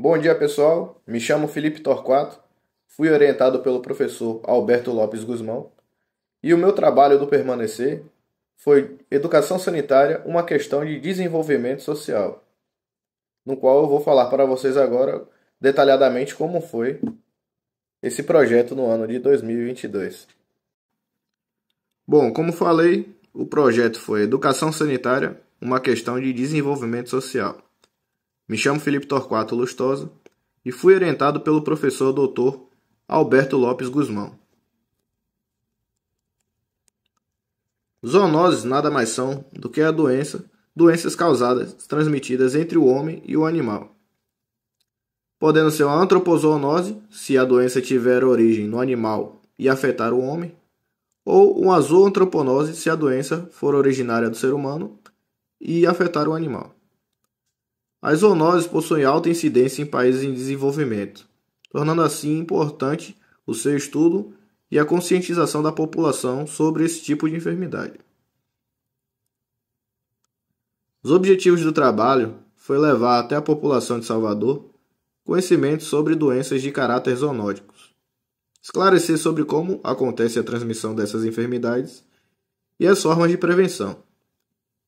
Bom dia, pessoal. Me chamo Felipe Torquato. Fui orientado pelo professor Alberto Lopes Guzmão. E o meu trabalho do permanecer foi Educação Sanitária, uma questão de desenvolvimento social, no qual eu vou falar para vocês agora detalhadamente como foi esse projeto no ano de 2022. Bom, como falei, o projeto foi Educação Sanitária, uma questão de desenvolvimento social me chamo Felipe Torquato Lustosa e fui orientado pelo professor doutor Alberto Lopes Guzmão. Zoonoses nada mais são do que a doença, doenças causadas, transmitidas entre o homem e o animal. Podendo ser uma antropozoonose, se a doença tiver origem no animal e afetar o homem, ou uma zoantroponose, se a doença for originária do ser humano e afetar o animal. As zoonoses possuem alta incidência em países em desenvolvimento, tornando assim importante o seu estudo e a conscientização da população sobre esse tipo de enfermidade. Os objetivos do trabalho foi levar até a população de Salvador conhecimento sobre doenças de caráter zoonóticos, esclarecer sobre como acontece a transmissão dessas enfermidades e as formas de prevenção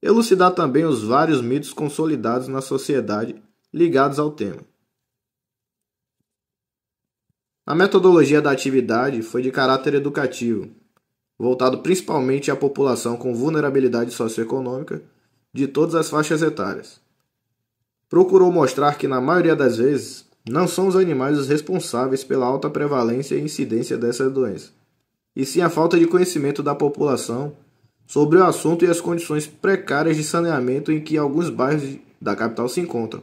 elucidar também os vários mitos consolidados na sociedade ligados ao tema. A metodologia da atividade foi de caráter educativo, voltado principalmente à população com vulnerabilidade socioeconômica de todas as faixas etárias. Procurou mostrar que, na maioria das vezes, não são os animais os responsáveis pela alta prevalência e incidência dessa doença, e sim a falta de conhecimento da população sobre o assunto e as condições precárias de saneamento em que alguns bairros da capital se encontram.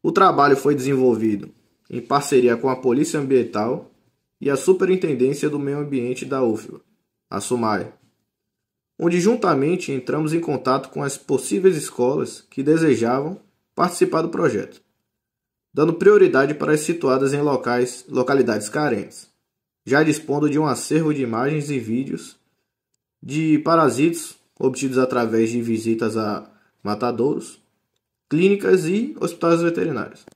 O trabalho foi desenvolvido em parceria com a Polícia Ambiental e a Superintendência do Meio Ambiente da UFBA, a SUMAI, onde juntamente entramos em contato com as possíveis escolas que desejavam participar do projeto, dando prioridade para as situadas em locais, localidades carentes já dispondo de um acervo de imagens e vídeos de parasitos obtidos através de visitas a matadouros, clínicas e hospitais veterinários.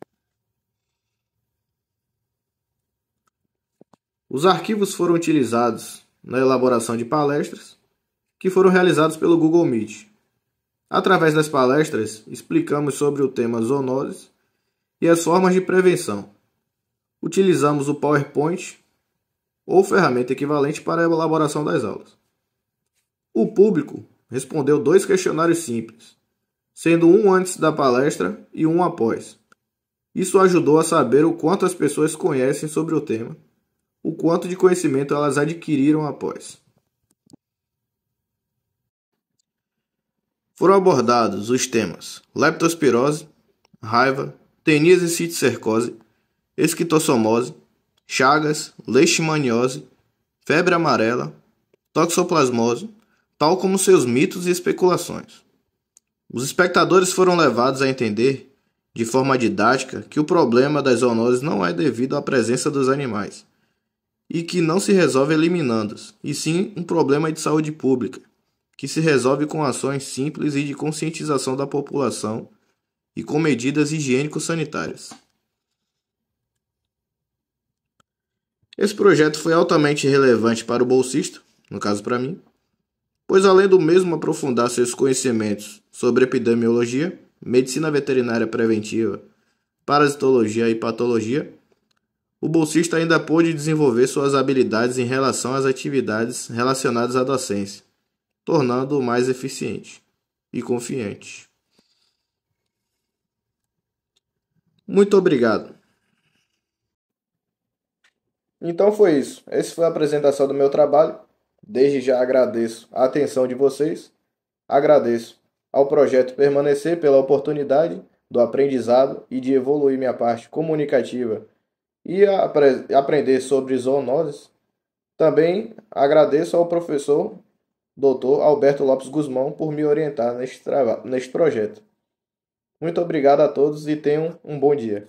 Os arquivos foram utilizados na elaboração de palestras que foram realizadas pelo Google Meet. Através das palestras, explicamos sobre o tema zoonoses e as formas de prevenção. Utilizamos o PowerPoint ou ferramenta equivalente para a elaboração das aulas. O público respondeu dois questionários simples, sendo um antes da palestra e um após. Isso ajudou a saber o quanto as pessoas conhecem sobre o tema, o quanto de conhecimento elas adquiriram após. Foram abordados os temas leptospirose, raiva, tenias e cisticercose, esquistossomose, chagas, leishmaniose, febre amarela, toxoplasmose, tal como seus mitos e especulações. Os espectadores foram levados a entender, de forma didática, que o problema das zoonoses não é devido à presença dos animais e que não se resolve eliminando-os, e sim um problema de saúde pública, que se resolve com ações simples e de conscientização da população e com medidas higiênico-sanitárias. Esse projeto foi altamente relevante para o bolsista, no caso para mim, pois além do mesmo aprofundar seus conhecimentos sobre epidemiologia, medicina veterinária preventiva, parasitologia e patologia, o bolsista ainda pôde desenvolver suas habilidades em relação às atividades relacionadas à docência, tornando-o mais eficiente e confiante. Muito obrigado. Então foi isso. Essa foi a apresentação do meu trabalho. Desde já agradeço a atenção de vocês. Agradeço ao projeto permanecer pela oportunidade do aprendizado e de evoluir minha parte comunicativa e aprender sobre zoonoses. Também agradeço ao professor Dr. Alberto Lopes Guzmão por me orientar neste, neste projeto. Muito obrigado a todos e tenham um bom dia.